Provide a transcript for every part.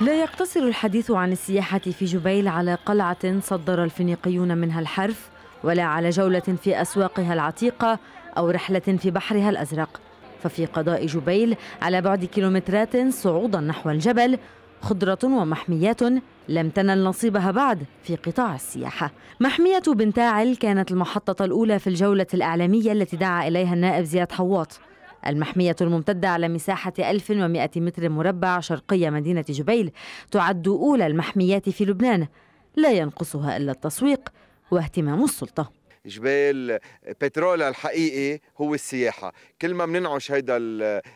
لا يقتصر الحديث عن السياحة في جبيل على قلعة صدر الفينيقيون منها الحرف ولا على جولة في أسواقها العتيقة أو رحلة في بحرها الأزرق ففي قضاء جبيل على بعد كيلومترات صعودا نحو الجبل خضرة ومحميات لم تنل نصيبها بعد في قطاع السياحة محمية بنتاعل كانت المحطة الأولى في الجولة الإعلامية التي دعا إليها النائب زياد حواط المحمية الممتدة على مساحة 1100 متر مربع شرقية مدينة جبيل تعد أولى المحميات في لبنان لا ينقصها إلا التسويق واهتمام السلطة جبال بترول الحقيقي هو السياحه كل ما مننعش هيدا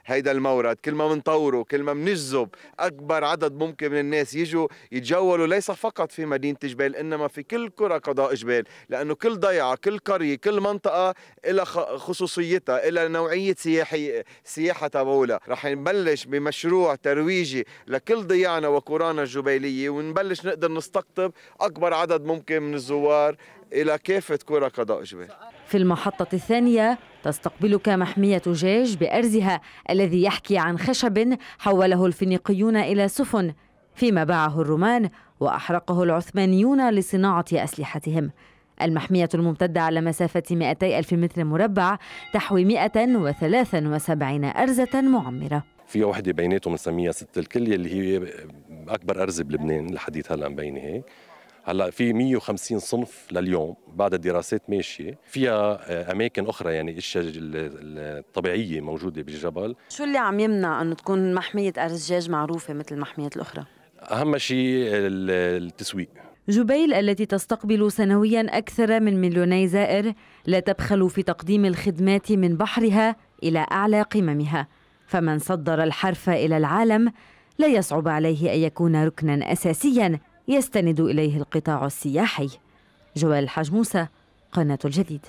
هيدا المورد كل ما منطوره كل ما منجذب اكبر عدد ممكن من الناس يجوا يتجولوا ليس فقط في مدينه جبال انما في كل كره قضاء جبال لانه كل ضيعه كل قريه كل منطقه لها خصوصيتها لها نوعيه سياحي سياحه بولا رح نبلش بمشروع ترويجي لكل ضيعنا وقرانا الجبيليه ونبلش نقدر نستقطب اكبر عدد ممكن من الزوار الى كافه كره قضاء إجباري في المحطة الثانية تستقبلك محمية جيش بأرزها الذي يحكي عن خشب حوله الفينيقيون إلى سفن فيما باعه الرومان وأحرقه العثمانيون لصناعة أسلحتهم المحمية الممتدة على مسافة 200 ألف متر مربع تحوي 173 أرزة معمرة فيها وحدة بيناتهم بنسميها ست الكل اللي هي أكبر أرزة بلبنان لحديت هلا مبينة هيك هلا في 150 صنف لليوم بعد الدراسات ماشيه فيها آه، اماكن اخرى يعني اشياء الطبيعيه موجوده بالجبل شو اللي عم يمنع انه تكون محميه ارزجاج معروفه مثل المحميات الاخرى اهم شيء التسويق جبيل التي تستقبل سنويا اكثر من مليوني زائر لا تبخل في تقديم الخدمات من بحرها الى اعلى قممها فمن صدر الحرف الى العالم لا يصعب عليه ان يكون ركنا اساسيا يستند إليه القطاع السياحي جوال حاج موسى قناة الجديد